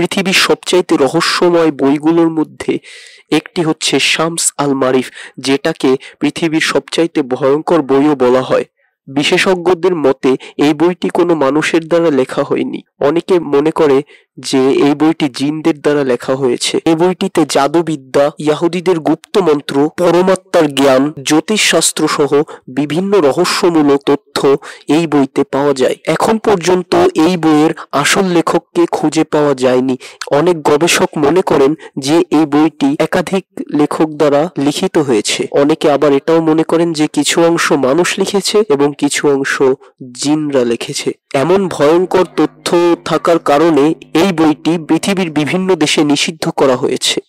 পৃথিবীর সবচাইতে রহস্যময় বইগুলোর মধ্যে একটি হচ্ছে শামস আল মারিফ যেটাকে পৃথিবীর সবচাইতে ভয়ঙ্কর বইও বলা হয় বিশেষজ্ঞদের মতে এই বইটি কোনো মানুষের দ্বারা লেখা হয়নি অনেকে মনে করে যে এই বইটি জিনদের দ্বারা লেখা হয়েছে এই বইটিতে জাদুবিদ্যা ইয়াহুদিদের গুপ্ত মন্ত্র পরমাত্মার জ্ঞান জ্যোতিষশাস্ত্র সহ বিভিন্ন রহস্যমূলক তথ্য তথ্য এই বইতে পাওয়া যায় এখন পর্যন্ত এই বইয়ের আসল লেখককে খুঁজে পাওয়া যায়নি অনেক গবেষক মনে করেন যে এই বইটি একাধিক লেখক দ্বারা লিখিত হয়েছে অনেকে আবার এটাও মনে করেন যে কিছু অংশ মানুষ লিখেছে এবং কিছু অংশ জিনরা লিখেছে এমন ভয়ঙ্কর তথ্য থাকার কারণে এই বইটি পৃথিবীর বিভিন্ন দেশে নিষিদ্ধ করা হয়েছে